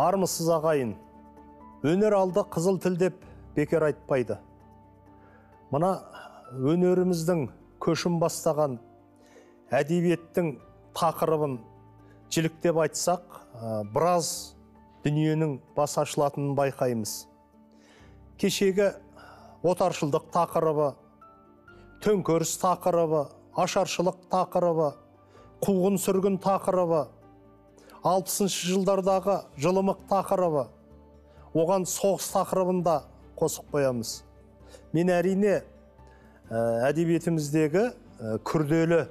армысыз ағайын өнер алды қызыл тіл деп бекер айтпайды мына өнеріміздің көшін бастаған әдебиеттің тақырыбын жіліктеп айтсақ ә, біраз дүниенің басы ашылатынын байқаймыз кешегі отаршылдық тақырыбы төңкеріс тақырыбы ашаршылық тақырыбы қуғын сүргін тақырыбы алпысыншы жылдардағы жылымық тақырыбы оған соғыс тақырыбында да қосып қоямыз мен әрине ә, әдебиетіміздегі ә, күрделі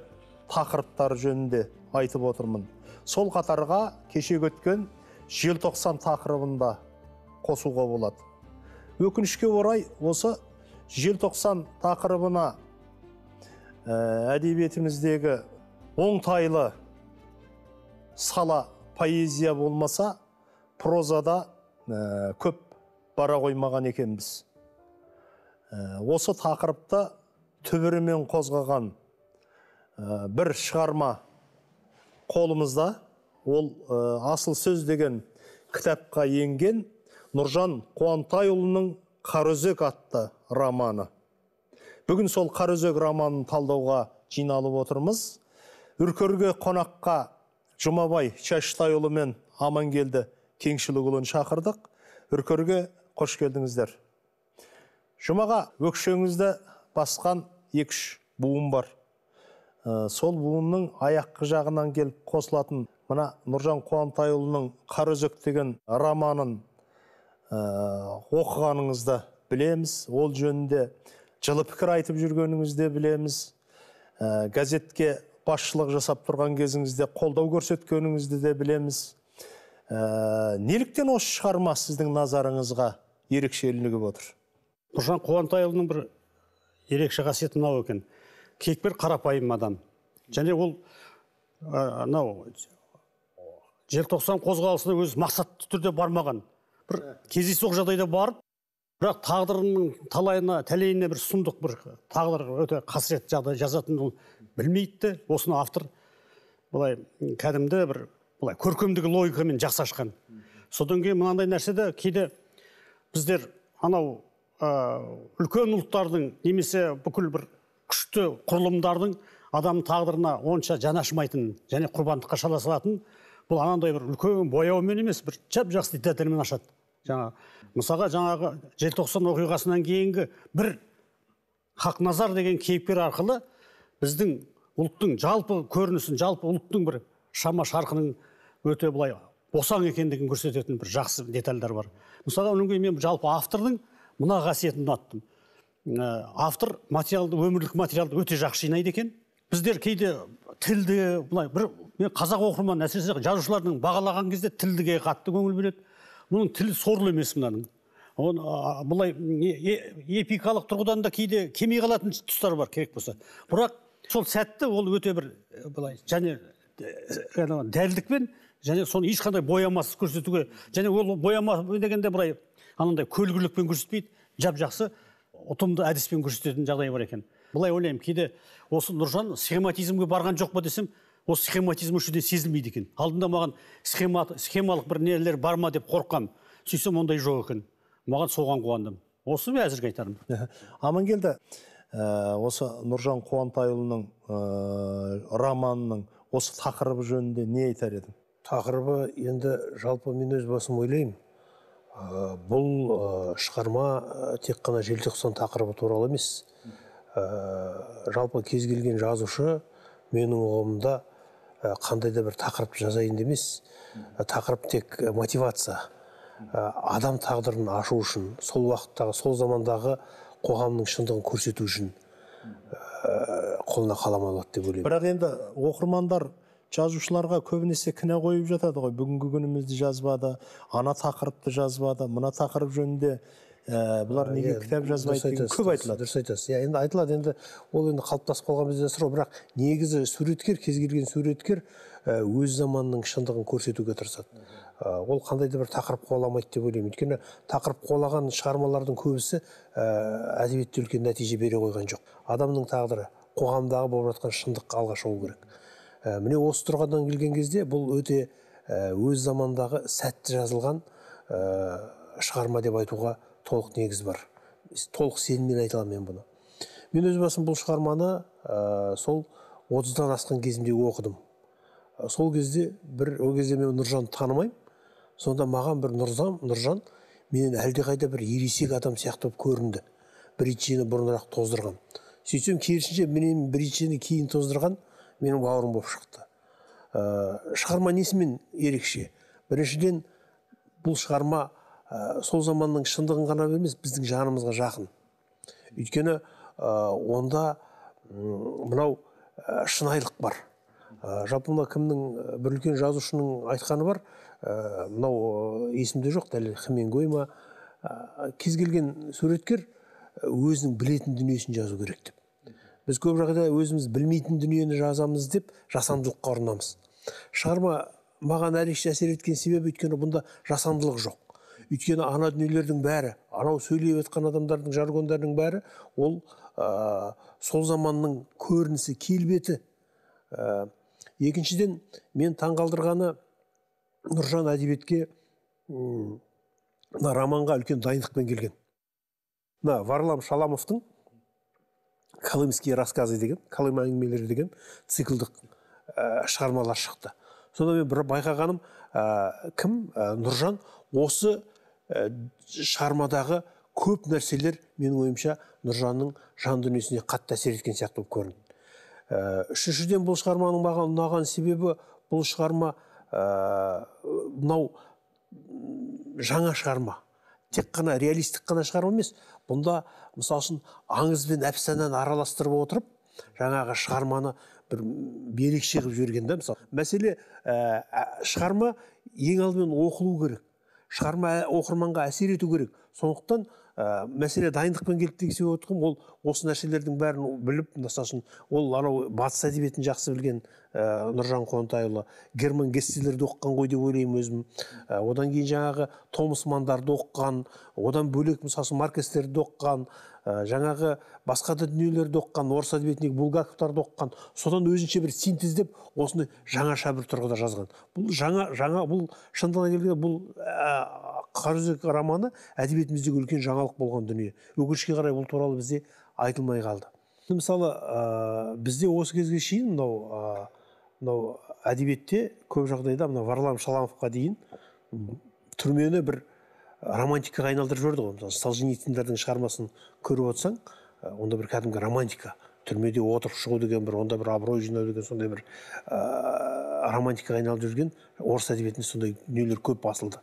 тақырыптар жөнінде айтып отырмын сол қатарға кеше өткен желтоқсан тақырыбында қосуға болады өкінішке орай осы желтоқсан тақырыбына ә, әдебиетіміздегі оңтайлы сала поэзия болмаса прозада э, көп бара қоймаған екенбіз ә, осы тақырыпты түбірімен қозғаған э, бір шығарма қолымызда ол асыл сөз деген кітапқа енген нұржан қуантайұлының қараөзек атты романы бүгін сол қараөзек романын талдауға жиналып отырмыз үркерге қонаққа жұмабай шаштайұлы мен амангелді кеңшілікұлын шақырдық үркерге қош келдіңіздер жұмаға өкшеңізді басқан екі үш буын бар ә, сол буынның аяққы жағынан келіп қосылатын мына нұржан қуантайұлының қараөзек деген романын ә, оқығаныңызды білеміз ол жөнінде жылы пікір айтып жүргеніңізді білеміз ә, газетке басшылық жасап тұрған кезіңізде қолдау көрсеткеніңізді де білеміз ә, неліктен осы шығарма сіздің назарыңызға ерекше ілініп отыр нұржан қуантайұлының бір ерекше қасиеті мынау екен кейіпкер қарапайым адам және ол анау желтоқсан қозғалысына өзі мақсатты түрде бармаған бір ә. кездейсоқ жағдайда барып бірақ тағдырының талайына тәлейіне бір сұмдық бір тағдыр өте қасірет жағдай жазатынын ол білмейді де осыны автор былай кәдімгі бір былай көркемдік логикамен жақсы ашқан содан кейін мынандай нәрсе де кейде біздер анау ыыы үлкен ұлттардың немесе бүкіл бір күшті құрылымдардың адам тағдырына онша жанашмайтын, және құрбандыққа шала салатын бұл анандай бір үлкен бояумен емес бір жап жақсы детальмен ашады жаңағы мысалға жаңағы желтоқсан оқиғасынан кейінгі бір хақназар деген кейіпкер арқылы біздің ұлттың жалпы көрінісін жалпы ұлттың бір шама шарқының өте былай босаң екендігін көрсететін бір жақсы детальдар бар мысалға одан кейін мен жалпы автордың мына қасиетін ұнаттым автор материалды өмірлік материалды өте жақсы жинайды екен біздер кейде тілді былай бір мен қазақ оқырманы әсіресе жазушылардың бағалаған кезде тілдіге қатты көңіл бөледі мұның тілі сорлы емес мынаның оны былай эпикалық тұрғыдан да кейде келмей қалатын тұстар бар керек болса бірақ сол сәтті ол өте бір э, былай және э, э, дәлдікпен және соны ешқандай боямасыз көрсетуге және ол бояма дегенде былай анандай көлгірлікпен көрсетпейді жап жақсы ұтымды әдіспен көрсететін жағдай бар екен былай ойлаймын кейде осы нұржан схематизмге барған жоқ па десем осы схематизм осы жерде сезілмейді екен алдында маған схема схемалық бір нелер бар ма деп қорыққанмын сөйтсем ондай жоқ екен маған соған қуандым осы әзірге айтарым амангелді ә, осы нұржан қуантайұлының ә, романының осы тақырыбы жөнінде не айтар едің тақырыбы енді жалпы мен өз басым ойлаймын ә, бұл ә, шығарма ә, тек қана желтоқсан тақырыбы туралы емес ә, жалпы кез келген жазушы менің ұғымымда Э, қандай да бір тақырып жазайын демес, тақырып тек э, мотивация э, адам тағдырын ашу үшін сол уақыттағы сол замандағы қоғамның шындығын көрсету үшін қолына қалам алады деп ойлаймын бірақ енді оқырмандар жазушыларға көбінесе кінә қойып жатады ғой бүгінгі күнімізді жазбады ана тақырыпты жазбады мына тақырып жөнінде ә, бұлар э, неге кітап жазбайды деген көп айтылады дұрыс айтасыз иә енді айтылады енді ол енді қалыптасып қалған бізде сұрау бірақ негізі суреткер кез келген суреткер э, өз заманының шындығын көрсетуге тырысады ол қандай да бір тақырып қуаламайды деп ойлаймын өйткені тақырып қуалаған шығармалардың көбісі ә, әдебиетте үлкен нәтиже бере қойған жоқ адамның тағдыры қоғамдағы болып жатқан шындық алға шығу керек ә, міне осы тұрғыдан келген кезде бұл өте өз замандағы сәтті жазылған ә, шығарма деп айтуға толық негіз бар толық сеніммен айта аламын мен бұны мен өз басым бұл шығарманы ә, сол отыздан асқан кезімде оқыдым сол кезде бір ол кезде мен нұржанды танымаймын сонда маған бір нұржан нұржан менен әлдеқайда бір ересек адам сияқты болып көрінді бритчені бұрынырақ тоздырған сөйтсем керісінше менен бритчені кейін тоздырған менің бауырым болып шықты ә, шығарма несімен ерекше біріншіден бұл шығарма ә, сол заманның шындығын ғана емес біздің жанымызға жақын өйткені ә, онда мынау ә, шынайылық бар ә, жалпы кімнің бір үлкен жазушының айтқаны бар ә, мынау есімде жоқ дәл хемингуэй ма ә, кез келген суреткер өзінің білетін дүниесін жазу керек деп біз көп жағдайда өзіміз білмейтін дүниені жазамыз деп жасандылыққа ұрынамыз шығарма маған ерекше әсер еткен себебі өйткені бұнда жасандылық жоқ өйткені ана дүниелердің бәрі анау сөйлеп жатқан адамдардың жаргондардың бәрі ол ә, сол заманның көрінісі келбеті ә, екіншіден мен таңғалдырғаны нұржан әдебиетке мына романға үлкен дайындықпен келген мына варлам шаламовтың колымские рассказы деген колым әңгімелері деген циклдық ә, шығармалар шықты сонда мен бір байқағаным ә, кім нұржан осы ә, э, шығармадағы көп нәрселер менің ойымша нұржанның жан дүниесіне қатты әсер еткен сияқты болып көрінді ә, үшіншіден бұл шығарманың маған ұнаған себебі бұл шығарма ә, мынау жаңа шығарма тек қана реалистік қана шығарма емес бұнда мысалы үшін аңыз бен әпсананы араластырып отырып жаңағы шығарманы бір ерекше қылып жіберген да мысалы мәселе ә, шығарма ең алдымен оқылу керек шығарма оқырманға әсер ету керек сондықтан ә, мәселе дайындықпен келді деген себеп ол осы нәрселердің бәрін біліп мысалы ол анау батыс әдебиетін жақсы білген ә, нұржан қонтайұлы герман гестелерді оқыған ғой деп ойлаймын өзім ә, одан кейін жаңағы томас мандарды оқыған одан бөлек мысалы маркестерді оқыған Э, жаңағы басқа да дүниелерді оқыған орыс әдебиетіндегі булгаковтарды оқыған содан өзінше бір синтездеп осындай жаңаша бір тұрғыда жазған бұл жаңа жаңа бұл шындығына келгенде бұл ә, қараүзек романы әдебиетіміздегі үлкен жаңалық болған дүние өкінішке қарай бұл туралы бізде айтылмай қалды мысалы ә, бізде осы кезге шейін мынау ә, мынау әдебиетте көп жағдайда мына варлам шаламовқа дейін түрмені бір романтикаға айналдырып жіберді ғой мысалы солженицындардың шығармасын көріп отырсаң онда бір кәдімгі романтика түрмеде отырып шығу деген бір онда бір абырой жинау деген сондай бір ыыы романтикаға айналып жүрген орыс әдебиетінде сондай дүниелер көп басылды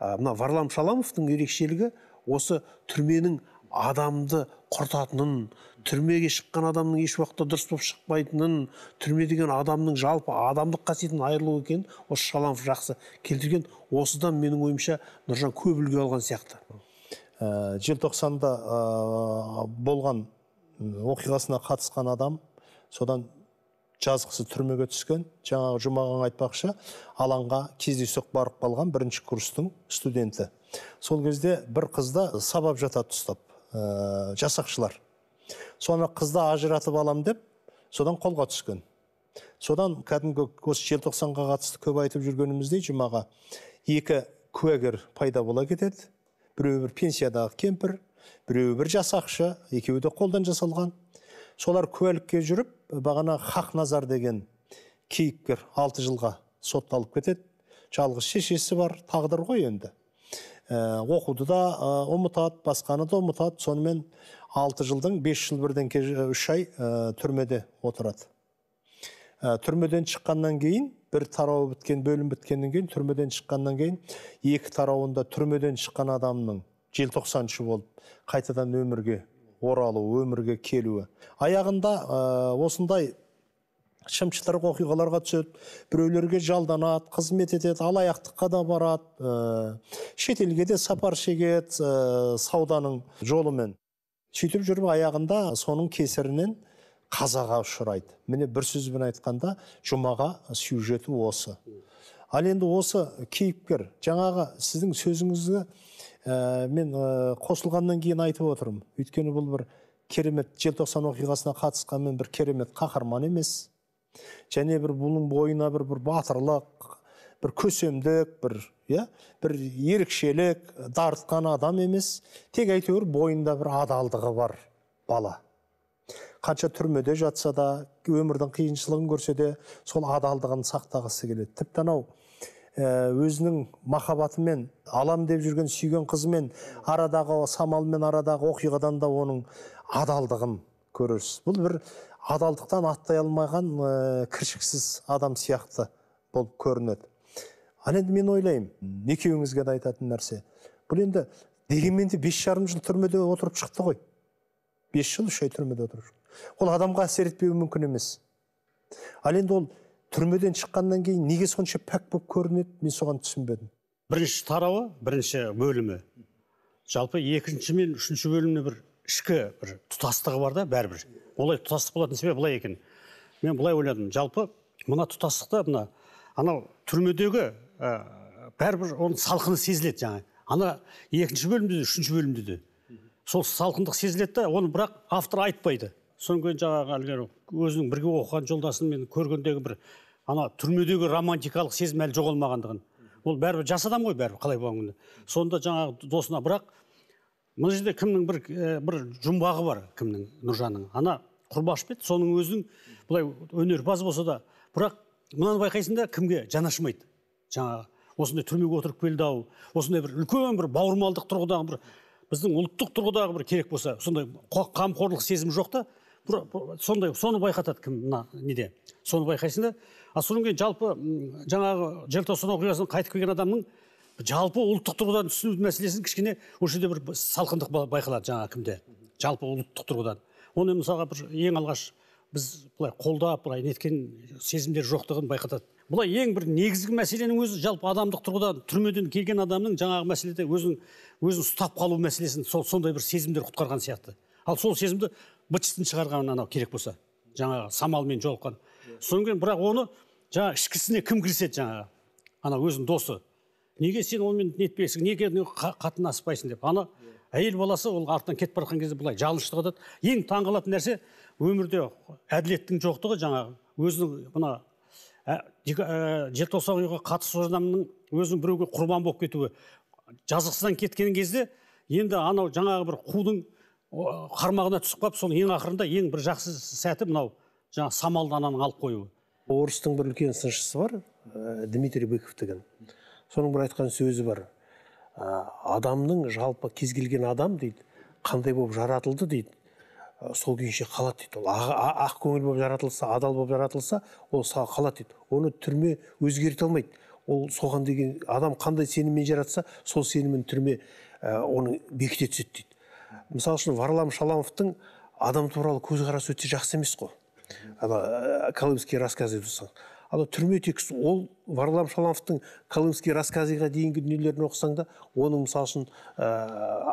мына варлам шаламовтың ерекшелігі осы түрменің адамды құртатынын түрмеге шыққан адамның еш уақытта дұрыс болып шықпайтынын түрме деген адамның жалпы адамдық қасиетінен айырылу екенін осы шаламов жақсы келтірген осыдан менің ойымша нұржан көп үлгі алған сияқты ә, желтоқсанда ә, болған оқиғасына қатысқан адам содан жазғысы түрмеге түскен жаңағы жұмағаң айтпақшы алаңға кездейсоқ барып қалған бірінші курстың студенті сол кезде бір қызды сабап жатады ұстап ә, жасақшылар соны қызды ажыратып алам деп содан қолға түскен содан кәдімгі осы желтоқсанға қатысты көп айтып жүргеніміздей жұмаға екі куәгер пайда бола кетеді біреуі бір пенсиядағы кемпір біреуі бір жасақшы екеуі де қолдан жасалған солар куәлікке жүріп бағана назар деген кейіпкер алты жылға сотталып кетеді жалғыз шешесі бар тағдыр ғой енді ііі э, оқуды да э, ұмытады басқаны да ұмытады сонымен алты жылдың бес жыл бірден э, үш ай түрмеде отырады түрмеден шыққаннан кейін бір тарауы біткен бөлім біткеннен кейін түрмеден шыққаннан кейін екі тарауында түрмеден шыққан адамның желтоқсаншы болып қайтадан өмірге оралуы өмірге келуі аяғында ә, осындай шымшытырық оқиғаларға түседі біреулерге жалданады қызмет етеді алаяқтыққа да барады ыыы э, шетелге де сапар шегеді ыыы э, сауданың жолымен сөйтіп жүріп аяғында соның кесірінен қазаға ұшырайды міне бір сөзбен айтқанда жұмаға сюжеті осы ал енді осы кейіпкер жаңағы сіздің сөзіңізді ә, мен ә, қосылғаннан кейін айтып отырмын өйткені бұл бір керемет желтоқсан оқиғасына қатысқанмен бір керемет қаһарман емес және бір бұның бойына бір бір батырлық бір көсемдік бір иә бір ерекшелік дарытқан адам емес тек әйтеуір бойында бір адалдығы бар бала қанша түрмеде жатса да өмірдің қиыншылығын көрсе де сол адалдығын сақтағысы келеді тіпті анау өзінің махаббатымен алам деп жүрген сүйген қызымен арадағы самалмен арадағы оқиғадан да оның адалдығын көрерсіз бұл бір адалдықтан аттай алмаған ыыы э, кіршіксіз адам сияқты болып көрінеді ал енді мен ойлаймын екеуіңізге де айтатын нәрсе бұл енді дегенмен де бес жарым жыл түрмеде отырып шықты ғой бес жыл үш ай түрмеде отырып ол адамға әсер етпеуі мүмкін емес ал енді ол түрмеден шыққаннан кейін неге сонша пәк болып көрінеді мен соған түсінбедім бірінші тарауы бірінші бөлімі жалпы екінші мен үшінші бөлімде бір ішкі бір тұтастығы бар да бәрібір олай тұтастық болатын себебі былай екен мен былай ойладым жалпы мына тұтастықта мына анау түрмедегі ә, бәрібір оның салқыны сезіледі жаңағы ана екінші бөлімде де үшінші бөлімде де сол салқындық сезіледі де оны бірақ автор айтпайды содан кейін жаңағы әлгі өзінің бірге оқыған жолдасын мен көргендегі бір ана түрмедегі романтикалық сезім әлі жоғалмағандығын ол бәрібір жас адам ғой бәрібір қалай болған сонда жаңағы досына бірақ мына жерде кімнің бір ә, бір жұмбағы бар кімнің нұржанның ана құрбаш пе соның өзінің былай өнерпаз болса да бірақ мынаны байқайсың да кімге жанашмайды жаңағы осындай түрмеге отырып келді ау осындай бір үлкен бір бауырмалдық тұрғыдағы бір біздің ұлттық тұрғыдағы бір керек болса сондай қамқорлық сезім жоқ та сондай соны байқатады кім мына неде соны байқайсың да а содан кейін жалпы жаңағы желтоқсан оқиғасынан қайтып келген адамның жалпы ұлттық тұрғыдан түсіну мәселесін кішкене осы жерде бір салқындық байқалады жаңағы кімде жалпы ұлттық тұрғыдан оны мысалға бір ең алғаш біз былай қолдап былай неткен сезімдер жоқтығын байқатады былай ең бір негізгі мәселенің өзі жалпы адамдық тұрғыдан түрмеден келген адамның жаңағы мәселеде өзін өзін ұстап қалу мәселесін сол сондай бір сезімдер құтқарған сияқты ал сол сезімді быт шығарған анау керек болса жаңағы самалмен жолыққан иә. содан кейін бірақ оны жаңағы ішкісіне кім кіріседі жаңағы анау өзінің досы неге сен онымен нетпейсің неге қатынаспайсың деп ана әйел баласы ол артынан кетіп бара кезде былай жалынышты ең таңғалатын нәрсе өмірде әділеттің жоқтығы жаңағы өзінің мына ә, ә желтоқсан оқиғаға қатысы адамның өзінің біреуге құрбан болып кетуі жазықсыздан кеткен кезде енді анау жаңағы бір қудың қармағына түсіп қалып соның ең ақырында ең бір жақсы сәті мынау жаңағы самалды ананың алып қоюы орыстың бір үлкен сыншысы бар ә, дмитрий быков деген соның бір айтқан сөзі бар ә, адамның жалпы кез келген адам дейді қандай болып жаратылды дейді сол күйінше қалады дейді ол ақ көңіл болып жаратылса адал болып жаратылса ол қалады дейді оны түрме өзгерте алмайды ол соған деген адам қандай сеніммен жаратса сол сенімін түрме ә, оны бекіте түседі дейді мысалы үшін варлам шаламовтың адам туралы көзқарасы өте жақсы емес қой ана колымский рассказывает ал түрме текст ол варлам шаламовтың колымский рассказыға дейінгі дүниелерін оқысаң да оның мысалы үшін э,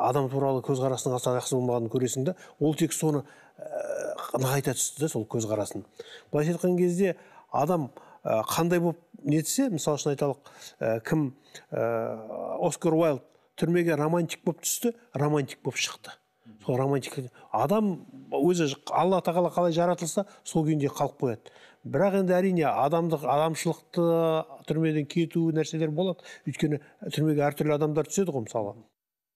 адам туралы көзқарасының аса жақсы болмағанын көресің да ол тек соны ыыы э, нығайта түсті да сол көзқарасын былайша айтқан кезде адам э, қандай болып нетсе мысалы үшін айталық кім ә, оскар уайлд түрмеге романтик болып түсті романтик болып шықты сол романтика адам өзі алла тағала қалай жаратылса сол күйінде қалып қояды бірақ енді әрине адамдық адамшылықты түрмеден кету нәрселер болады өйткені түрмеге әртүрлі адамдар түседі ғой мысалы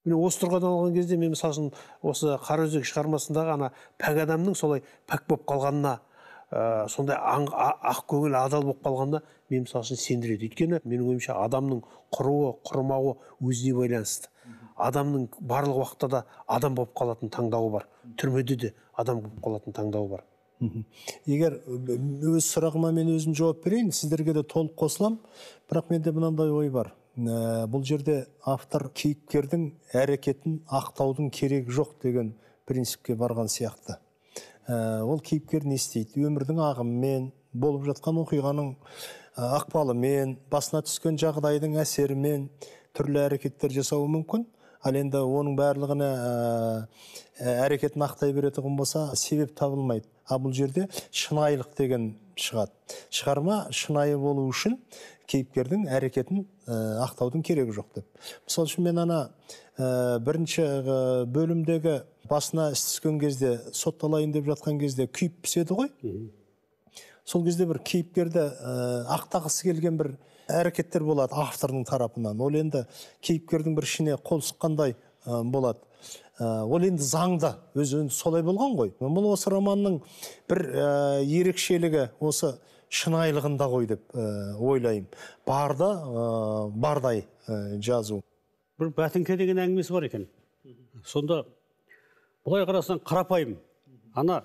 міне осы тұрғыдан алған кезде мен мысалы үшін осы қараөзек шығармасындағы ана пәк адамның солай пәк болып қалғанына ә, сондай аң, ақ көңіл адал болып қалғанына мен мысалы үшін сендіреді өйткені менің ойымша адамның құруы құрмауы өзіне байланысты адамның барлық уақытта да адам болып қалатын таңдауы бар түрмеде де адам болып қалатын таңдауы бар егер өз сұрағыма мен өзім жауап берейін сіздерге де толық қосыламын бірақ менде мынандай ой бар ә, бұл жерде автор кейіпкердің әрекетін ақтаудың керек жоқ деген принципке барған сияқты ә, ол кейіпкер не істейді өмірдің ағымымен болып жатқан оқиғаның ықпалымен басына түскен жағдайдың әсерімен түрлі әрекеттер жасауы мүмкін ал енді оның барлығына ыыы ә, ә, әрекетін ақтай беретін болса себеп табылмайды ал бұл жерде шынайылық деген шығады шығарма шынайы болу үшін кейіпкердің әрекетін ә, ақтаудың керегі жоқ деп мысалы үшін мен ана ыыы бірінші бөлімдегі басына іс түскен кезде сотталайын деп жатқан кезде күйіп піседі ғой сол кезде бір кейіпкерді ыыы ақтағысы келген бір әрекеттер болады автордың тарапынан ол енді кейіпкердің бір ішіне қол сұққандай болады ә, ол енді заңда өзі солай болған ғой бұл осы романның бір ерекшелігі осы шынайылығында ғой деп ә, ойлаймын барды бардай жазу бір бәтіңке деген әңгімесі бар екен сонда былай қарасаң қарапайым ана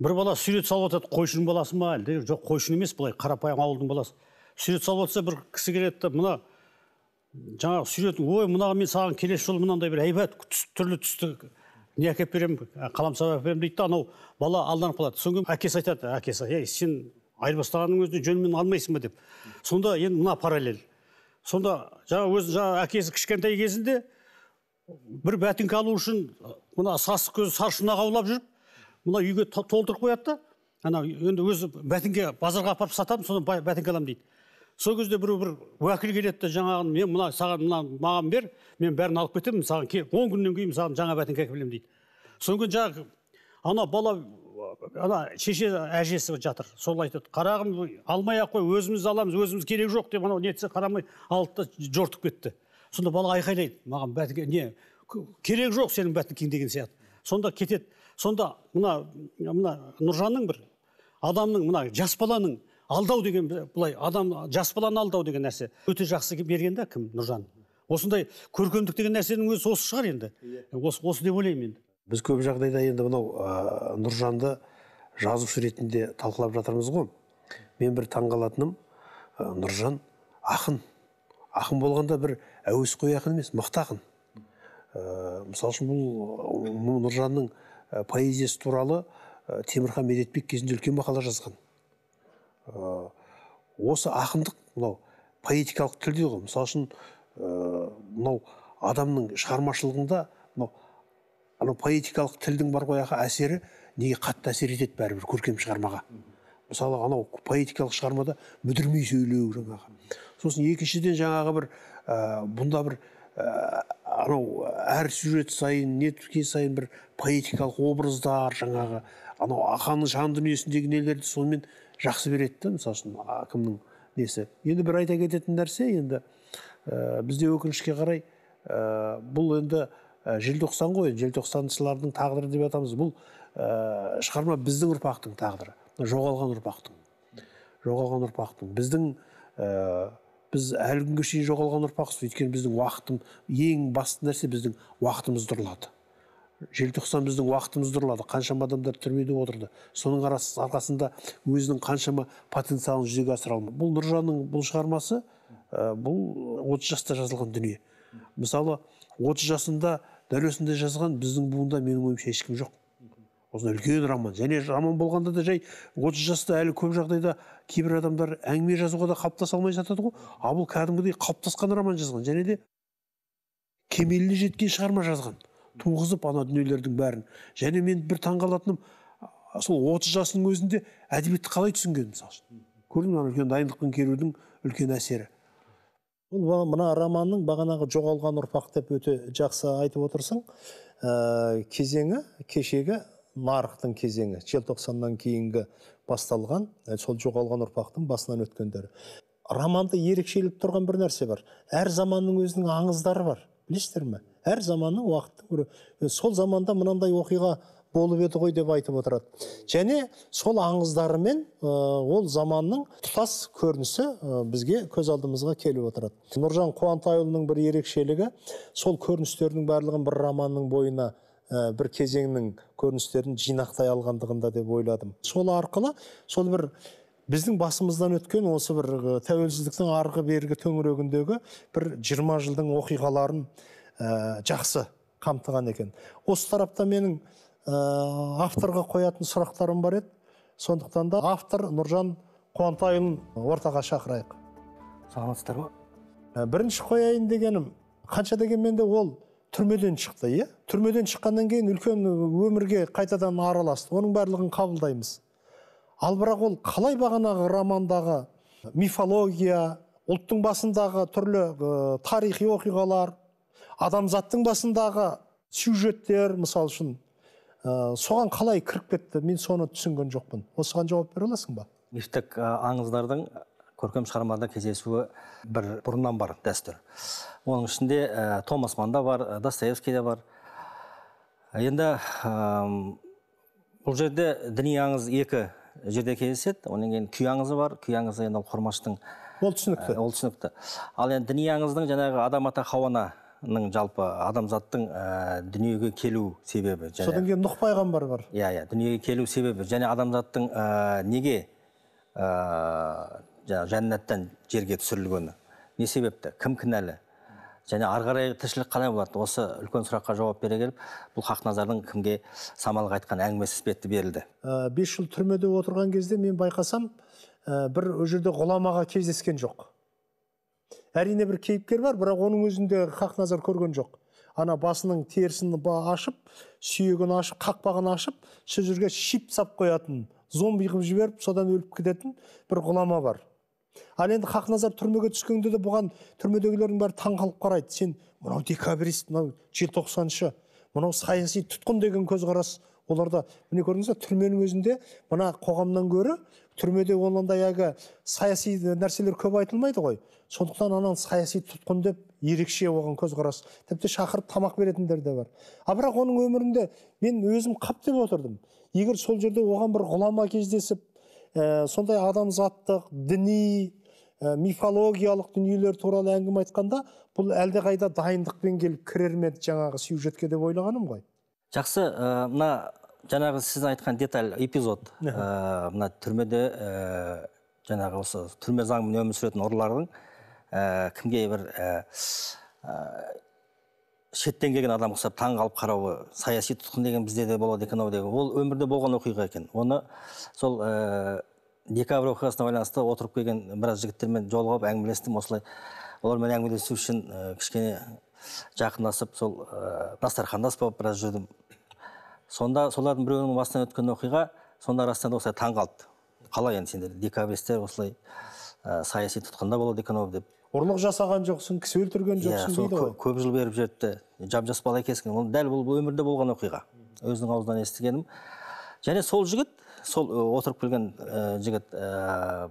бір бала сурет салып отырады қойшының баласы ма әлде жоқ қойшының емес былай қарапайым ауылдың баласы сурет салып отырса бір кісі келеді да мына жаңағы сурет ой мына мен саған келесі жолы мынандай бір әйбат түс, түрлі түсті не әкеліп беремін қаламсап әкеліп беремін дейді да анау бала алданып қалады содан кейін әкесі айтады әкесі ей сен айырбастағанның өзіне жөнімен алмайсың ба деп сонда енді мына параллель сонда жаңа өзі жаңа әкесі кішкентай кезінде бір бәтіңке алу үшін мына сасық көз саршұнақ аулап жүріп мына үйге толтырып қояды да ана енді өзі бәтеңке базарға апарып сатамын содан бәтеңке аламын дейді сол кезде біреу бір уәкіл келеді де жаңағы мен мына саған мына маған бер мен бәрін алып кетемін саған он күннен кейін саған жаңа бәтеңке беремін дейді содан кейін жаңағы ана бала ана шеше әжесі жатыр сол айтады қарағым алмай ақ қой өзіміз аламыз өзіміз керек жоқ деп анау нетсе қарамай алды да жортып кетті сонда бала айқайлайды маған бәтіңке не керек жоқ сенің бәтіңкең деген сияқты сонда кетеді сонда мына мына нұржанның бір адамның мына жас баланың алдау деген былай адам жас баланы алдау деген нәрсе өте жақсы берген де кім нұржан осындай көркемдік деген нәрсенің өзі осы шығар енді иә. осы, осы деп ойлаймын енді біз көп жағдайда енді мынау ә, нұржанды жазушы ретінде талқылап жатырмыз ғой мен бір таңғалатыным ә, нұржан ақын ақын болғанда бір әуесқой ақын емес мықты ақын ә, мысалы үшін бұл нұржанның ә, поэзиясы туралы ә, темірхан медетбек кезінде үлкен мақала жазған ә, осы ақындық мынау поэтикалық тіл дейді ғой мысалы үшін ә, мынау адамның шығармашылығында мынау анау поэтикалық тілдің бар ғой әсері неге қатты әсер етеді бәрібір көркем шығармаға мысалы анау поэтикалық шығармада мүдірмей сөйлеу жаңағы сосын екіншіден жаңағы бір ә, бұнда бір ә, анау э, әр сюжет сайын не нетке сайын бір поэтикалық образдар жаңағы анау ақанның жан дүниесіндегі нелерді сонымен жақсы береді да мысалы үшін кімнің несі енді бір айта кететін нәрсе енді э, бізде өкінішке қарай ә, бұл енді ә, желтоқсан ғой желтоқсаншылардың тағдыры деп атамыз бұл ә, шығарма біздің ұрпақтың тағдыры жоғалған ұрпақтың жоғалған ұрпақтың біздің біз әлі күнге шейін жоғалған ұрпақпыз өйткені біздің уақытым ең басты нәрсе біздің уақытымыз ұрлады желтоқсан біздің уақытымызды ұрлады қаншама адамдар түрмеде отырды соның арқасында өзінің қаншама потенциалын жүзеге асыра алмады бұл нұржанның бұл шығармасы ә, бұл отыз жаста жазылған дүние мысалы отыз жасында дәл осындай жазған біздің буында менің ойымша ешкім жоқ осындай үлкен роман және роман болғанда да жай отыз жаста әлі көп жағдайда кейбір адамдар әңгіме жазуға да қалыптаса алмай жатады ғой а бұл кәдімгідей қалыптасқан роман жазған және де кемеліне жеткен шығарма жазған туғызып ана дүниелердің бәрін және мен бір таңғалатыным сол отыз жасының өзінде әдебиетті қалай түсінген мысалы үшін көрдің ана үлкен дайындықпен келудің үлкен әсері бұл мына романның бағанағы жоғалған ұрпақ деп өте жақсы айтып отырсың ә, кезеңі кешегі нарықтың кезеңі желтоқсаннан кейінгі басталған ә, сол жоғалған ұрпақтың басынан өткендері романда ерекшелік тұрған бір нәрсе бар әр заманның өзінің аңыздары бар білесіздер ме әр заманның уақыты ә, сол заманда мынандай оқиға болып еді ғой деп айтып отырады және сол аңыздарымен ә, ол заманның тұтас көрінісі ә, бізге көз алдымызға келіп отырады нұржан қуантайұлының бір ерекшелігі сол көріністердің барлығын бір романның бойына Э, бір кезеңнің көріністерін жинақтай алғандығында деп ойладым сол арқылы сол бір біздің басымыздан өткен осы бір тәуелсіздіктің арғы бергі төңірегіндегі бір 20 жылдың оқиғаларын жақсы қамтыған екен осы тарапта менің ә, авторға қоятын сұрақтарым бар еді сондықтан да автор нұржан қуантайұлын ортаға шақырайық саламатсыздар ма бірінші қояйын дегенім қанша дегенмен де ол түрмеден шықты иә түрмеден шыққаннан кейін үлкен өмірге қайтадан араласты оның барлығын қабылдаймыз ал бірақ ол қалай бағанағы романдағы мифология ұлттың басындағы түрлі тарихи оқиғалар адамзаттың басындағы сюжеттер мысалы үшін ә, соған қалай кіріп кетті мен соны түсінген жоқпын осыған жауап бере аласың ба мифтік аңыздардың көркем шығармада кездесуі бір бұрыннан бар дәстүр оның ішінде ә, томас ман да бар достоевский де бар енді ә, бұл жерде діни аңыз екі жерде кездеседі одан кейін күй аңызы бар күй аңызы енді ол құрмаштың ол түсінікті ол түсінікті ал енді діни аңыздың жаңағы адам ата хауананың жалпы адамзаттың ә, дүниеге келу себебі және, содан кейін нұх пайғамбар бар иә иә дүниеге келу себебі және адамзаттың ә, неге жаңағы жәннаттан жерге түсірілгені не себепті кім кінәлі және ары қарай тіршілік қалай болады осы үлкен сұраққа жауап бере келіп бұл хақназардың кімге самалға айтқан әңгімесі іспетті берілді ә, бес жыл түрмеде отырған кезде мен байқасам ә, бір ол жерде ғұламаға кездескен жоқ әрине бір кейіпкер бар бірақ оның өзінде хақназар көрген жоқ ана басының терісін ашып сүйегін ашып қақпағын ашып сол жерге шип сап қоятын зомби қылып жіберіп содан өліп кететін бір ғұлама бар ал енді хақназар түрмеге түскенде де бұған түрмедегілердің бәрі таңқалып қарайды сен мынау декабрист мынау желтоқсаншы мынау саяси тұтқын деген көзқарас оларда міне көрдіңіз ба түрменің өзінде мына қоғамнан гөрі түрмеде ондай әлгі саяси нәрселер көп айтылмайды ғой сондықтан анан саяси тұтқын деп ерекше оған көзқарас тіпті шақырып тамақ беретіндер де бар а бірақ оның өмірінде мен өзім қап деп отырдым егер сол жерде оған бір ғұлама кездесіп ә, сондай адамзаттық діни э, мифологиялық дүниелер туралы әңгіме айтқанда бұл әлдеқайда дайындықпен келіп кірер ме жаңағы сюжетке деп ойлағаным ғой жақсы ыыы э, мына жаңағы сіздің айтқан деталь эпизод ыыы мына түрмеде ә, жаңағы осы түрме заңымен өмір сүретін ұрылардың кімге бір шеттен келген адам ұқсап қалып қарауы саяси тұтқын деген бізде де болады екен ау деген ол өмірде болған оқиға екен оны сол ыыы э, декабрь оқиғасына байланысты отырып келген біраз жігіттермен жолығып әңгімелестім осылай олармен әңгімелесу үшін ә, кішкене жақындасып сол ыыы э, ә, дастархандас болып біраз жүрдім сонда солардың біреуінің басынан өткен оқиға соның да осылай таң қалды қалай енді сендер декабристер осылай ә, саяси тұтқында болады екен ау деп ұрлық жасаған жоқсың кісі өлтірген иә, жоқсың yeah, дейді ғой көп жыл беріп жіберіпті жап жас бала екенсің ол дәл бұл өмірде болған оқиға өзінің аузынан естігенім және сол жігіт сол отырып келген ә, жігіт ә,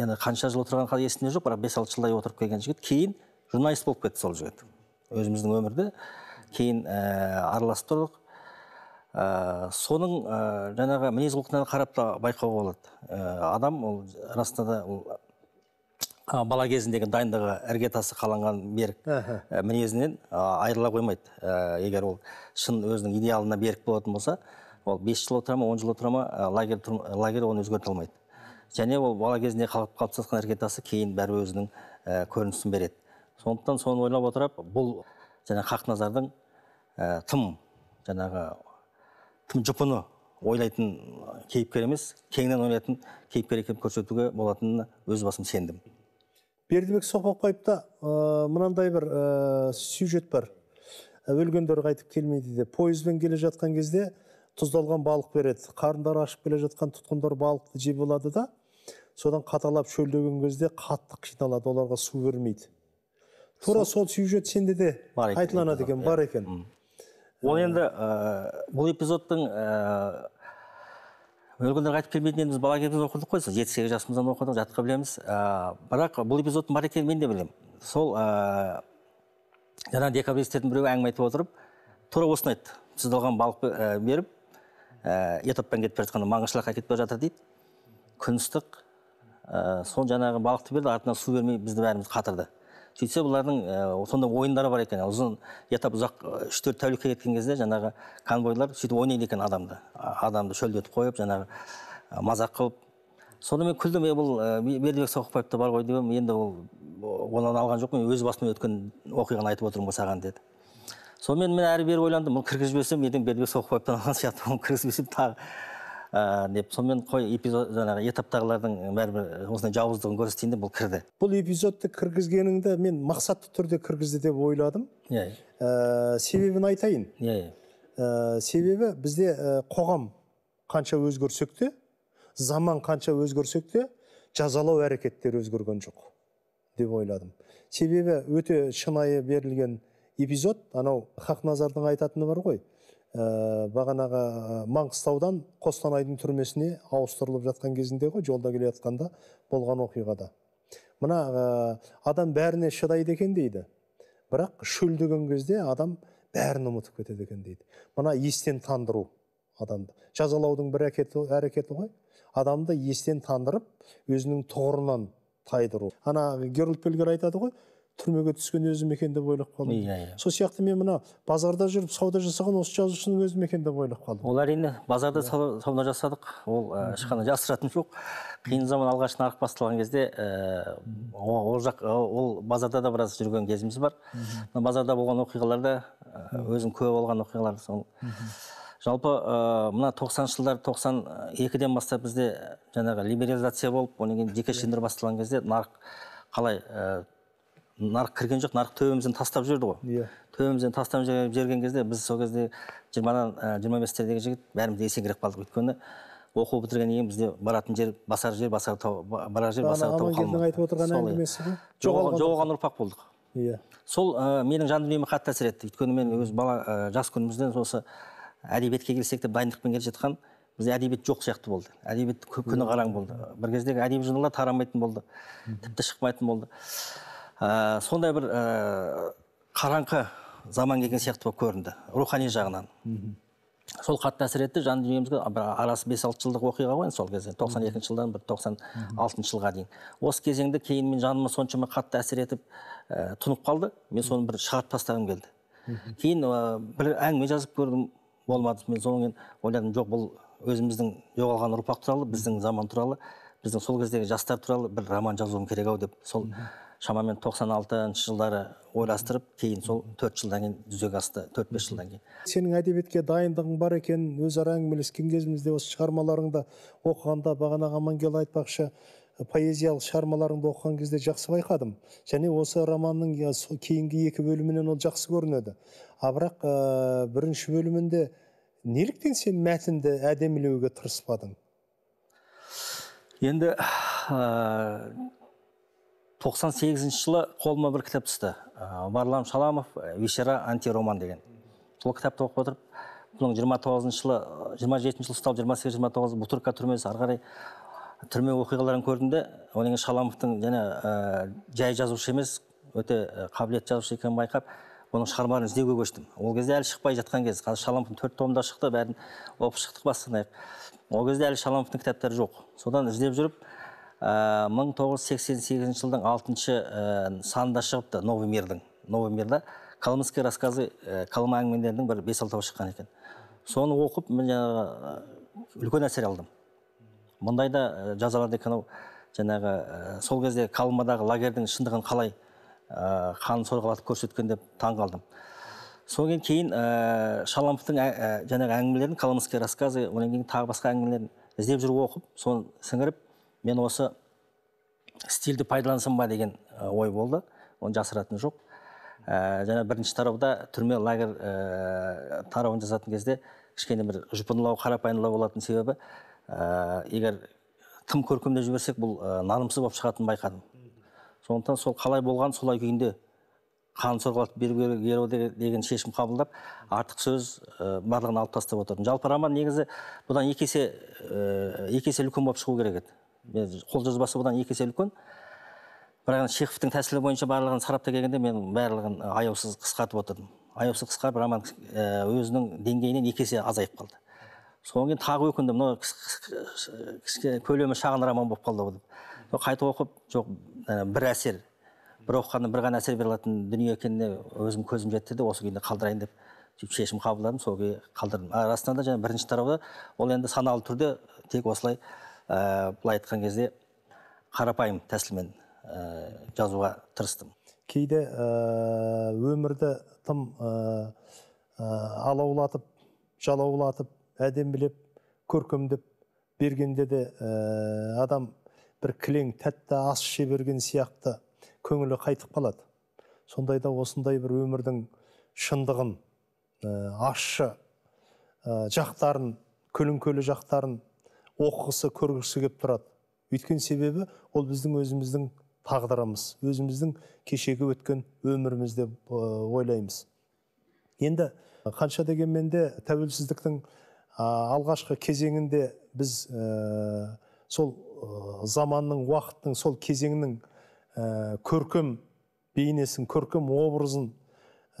енді қанша жыл отырған қазір есімде жоқ бірақ бес алты жылдай отырып келген жігіт кейін журналист болып кетті сол жігіт өзіміздің өмірде кейін ә, араласып тұрдық ә, соның ә, жаңағы мінез құлқынан қарап та байқауға болады ә, адам ол расында да ол бала кезіндегі дайындығы іргетасы қаланған берік ә, мінезінен айырыла қоймайды ә, егер ол шын өзінің идеалына берік болатын болса ол бес жыл отыра ма он жыл отыра ма ә, лагерь оны өзгерте алмайды және ол бала кезінде қалыптасқан іргетасы кейін бәрі өзінің і көрінісін береді сондықтан соны ойлап отырып бұл жаңағы хақназардың ә, тым жаңағы тым жұпыны ойлайтын кейіпкер емес кеңінен ойлайтын кейіпкер екенін көрсетуге болатынына өз басым сендім бердібек соқпақбаевта ыыы мынандай бір ыыы сюжет бар ә, өлгендер қайтып келмейді деп пойызбен келе жатқан кезде тұздалған балық береді қарындары ашып келе жатқан тұтқындар балықты жеп алады да содан қаталап шөлдеген кезде қатты қиналады оларға су бермейді тура сол сюжет сенде де айтыланады екен бар иә. екен ол енді ыыы бұл эпизодтың өлгендерге айтып келмейтін енді біз бала кезімізде оқыдық қой сол жеті сегіз жасымыздан оқыдық жатқа білеміз ыыы ә, бірақ бұл эпизодтың бар екенін мен де білемін сол ыыы ә, жаңағы декабристердің біреуі әңгіме айтып отырып тура осыны айтты сізді оған балық ә, беріп ыыы етоппен кетіп бара жатқанда маңғышлаққа кетіп бара жатыр дейді күн ыстық ыыы сол жаңағы балықты берді артынан су бермей бізді бәрімізді қатырды сөйтсе бұлардың ыыы э, сондай ойындары бар екен ұзын ұйықтап ұзақ э, үш төрт тәулікке кеткен кезде жаңағы конвойлар сөйтіп ойнайды екен адамды адамды шөлдетіп қойып жаңағы э, мазақ қылып сонда мен күлдім е бұл бердібек соқпаевты бар ғой деп едім енді ол одан алған жоқпын өз басымнан өткен оқиғаны айтып отырмын ғой саған деді сонымен мен әрі бері ойландым бұл кіргізбесем ертең бердібек соқпаевтан алған сияқты кіргізбесем тағы ыыы ә, деп сонымен қой эпизод жаңағы этаптағылардың бәрібір осындай жауыздығын көрсетейін деп бұл кірді бұл эпизодты кіргізгеніңді мен мақсатты түрде кіргізді деп ойладым иә yeah. Ә, себебін айтайын иә yeah, иә. ә, себебі бізде қоғам қанша өзгерсек те заман қанша өзгерсек те жазалау әрекеттері өзгерген жоқ деп ойладым себебі өте шынайы берілген эпизод анау хақназардың айтатыны бар ғой ә, бағанағы э, маңғыстаудан қостанайдың түрмесіне ауыстырылып жатқан кезінде ғой жолда келе жатқанда болған оқиғада мына ә, адам бәріне шыдайды екен дейді бірақ шөлдеген кезде адам бәрін ұмытып кетеді екен дейді мына естен тандыру адамды жазалаудың бір әрекеті, ғой адамды естен тандырып өзінің тұғырынан тайдыру ана герольд айтады ғой түрмеге түскен өзім екен деп ойлап қалдым иә yeah, иә. сол сияқты мен мына базарда жүріп сауда жасаған осы жазушының өзім екен деп ойлап қалдым ол әрине базарда yeah. Иә. сауда жасадық ол ешқандай жасыратын жоқ қиын заман алғаш нарық басталған кезде ә, ол жақ ол базарда да біраз жүрген кезіміз бар мына базарда болған оқиғаларда өзім көп болған оқиғалар сол жалпы ә, мына тоқсаныншы жылдар тоқсан екіден бастап бізде жаңағы либерализация болып одан кейін жекешелендіру иә. басталған кезде нарық қалай ә, нарық кірген жоқ нарық төбемізден тастап жіберді ғой иә төбемізден тастап жіберген кезде біз сол кезде жиырмадан ә, жиырма бестердегі жігіт бәріміз есеңгіреп қалдық өйткені оқу бітіргеннен кейін бізде баратын жер басар жер басар тау барар жер басар тау айтып отырған әңгімесі иә. жоғалған ұрпақ болдық иә сол ә, менің жан дүниеме қатты әсер етті өйткені мен өз бала ә, жас күнімізден осы әдебиетке келсек те дайындықпен келе жатқан бізде әдебиет жоқ сияқты болды әдебиет күні иә. қараң болды бір кездегі әдеби журналдар тарамайтын болды тіпті шықпайтын болды ыыы ә, сондай бір ыыы ә, қараңғы заман келген сияқты болып көрінді рухани жағынан сол қатты әсер етті жан дүниемізге арасы бес алты жылдық оқиға ғой енді сол кезде тоқсан екінші жылдан бір тоқсан алтыншы жылға дейін осы кезеңде кейін мен жаныма соншама қатты әсер етіп ә, тұнып қалды мен соны бір шығарып тастағым келді кейін ә, бір әңгіме жазып көрдім болмады мен содан кейін ойладым жоқ бұл өзіміздің жоғалған ұрпақ туралы біздің заман туралы біздің сол кездегі жастар туралы бір роман жазуым керек ау деп сол шамамен 96 алтыншы жылдары ойластырып кейін сол төрт жылдан кейін жүзеге асты төрт бес жылдан кейін сенің әдебиетке дайындығың бар екенін өзара әңгімелескен кезімізде осы шығармаларыңды оқығанда бағана амангелді айтпақшы «Э, поэзиялық шығармаларыңды оқыған кезде жақсы байқадым және осы романның э, кейінгі екі бөлімінен ол жақсы көрінеді а бірақ ә, бірінші бөлімінде неліктен сен мәтінді әдемілеуге тырыспадың енді тоқсан сегізінші жылы қолыма бір кітап түсті ыыы ә, варлам шаламов вечера антироман деген сол кітапты оқып отырып бұның жиырма тоғызыншы жылы жиырма жетінші жылы ұсталып жиырма сегіз жиырма тоғыз бутырка түрмесі ары қарай түрме оқиғаларын көрдім де одан кейін шаламовтың және ыыы ә, жай жазушы емес өте ә, қабілетті жазушы екенін байқап оның шығармаларын іздеуге көштім ол кезде әлі шықпай жатқан кез қазір шаламовтың төрт томда шықты бәрін оқып шықтық бастан аяқ ол кезде әлі шаламовтың кітаптары жоқ содан іздеп жүріп Э, сексен 1988 жылдың 6-шы ә, э, санында шығыпты новый мирдің новый мирда калмыцкий рассказы ә, әңгімелерінің бір бес алтауы шыққан екен соны оқып мен жаңағы үлкен әсер алдым мұндай да ә, екен ау жаңағы сол кезде калмадағы лагердің шындығын қалай ә, қан сорғалатып көрсеткен деп қалдым. содан кейін ә, шаламовтың ә, ә, жаңағы әңгімелерін калмыцкий рассказы одан кейін тағы басқа әңгімелерін іздеп жүріп оқып соны сіңіріп мен осы стильді пайдалансам ба деген э, ой болды оны жасыратын жоқ ә, жаңа бірінші тарауда түрме лагерь ә, тарауын жазатын кезде кішкене бір жұпынылау қарапайымдылау болатын себебі ә, егер тым көркемдеп жіберсек бұл ә, нанымсыз болып шығатынын байқадым сондықтан сол қалай болған солай күйінде қан сорғалатып беру керек деген шешім қабылдап артық сөз ә, барлығын алып тастап отырдым жалпы роман негізі бұдан екі есе ә, екі есе үлкен болып шығу керек еді қолжазбасы бұдан екі есе үлкен бірақ енді чеховтың тәсілі бойынша барлығын сараптап келгенде мен барлығын аяусыз қысқартып отырдым аяусыз қысқарып роман өзінің деңгейінен екі есе азайып қалды содан кейін тағы өкіндім мынау көлемі шағын роман болып қалды деп қайта оқып жоқ бір әсер бір оқығаннан бір ғана әсер бере алатын дүние екеніне өзім көзім жетті де осы күйінде қалдырайын деп сөйтіп шешім қабылдадым сол күйі қалдырдым расында да жаңағы бірінші тарауда ол енді саналы түрде тек осылай ә, былай айтқан кезде қарапайым тәсілмен э, жазуға тырыстым кейде ә, өмірді тым алаулатып жалаулатып әдемілеп көркемдеп бергенде де ә, адам бір кілең тәтті ас іше берген сияқты көңілі қайтып қалады сондайда осындай бір өмірдің шындығын ә, ащы ә, жақтарын көлеңкелі жақтарын оқығысы көргісі келіп тұрады өйткені себебі ол біздің өзіміздің тағдырымыз өзіміздің кешегі өткен өміріміз деп э, ойлаймыз енді э, қанша дегенмен де тәуелсіздіктің э, алғашқы кезеңінде біз сол заманның уақыттың сол кезеңнің ә, көркем бейнесін көркем образын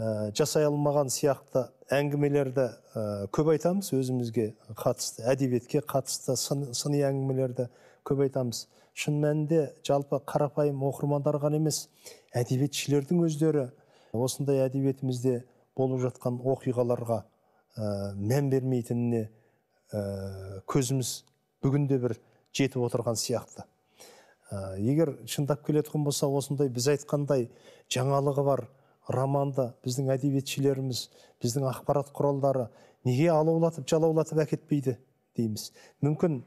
ә, э, жасай алмаған сияқты әңгімелерді э, көп айтамыз өзімізге қатысты әдебиетке қатысты сын, сыни әңгімелерді көп айтамыз шын мәнінде жалпы қарапайым оқырмандар ғана емес әдебиетшілердің өздері осындай әдебиетімізде болып жатқан оқиғаларға ә, мән бермейтініне ә, көзіміз бүгінде бір жетіп отырған сияқты ә, егер шындап келетін болса осындай біз айтқандай жаңалығы бар романды біздің әдебиетшілеріміз біздің ақпарат құралдары неге алаулатып жалаулатып әкетпейді дейміз мүмкін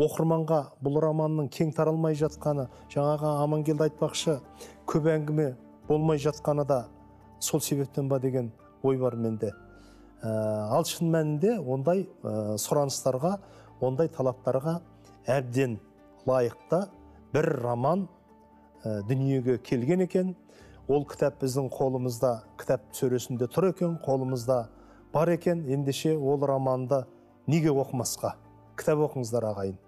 оқырманға бұл романның кең таралмай жатқаны жаңағы амангелді айтпақшы көп әңгіме болмай жатқаны да сол себептен ба деген ой бар менде ә, ал шын мәнінде ондай ә, сұраныстарға ондай талаптарға әбден лайықты бір роман ә, дүниеге келген екен ол кітап біздің қолымызда кітап сөресінде тұр екен қолымызда бар екен ендеше ол романды неге оқымасқа кітап оқыңыздар ағайын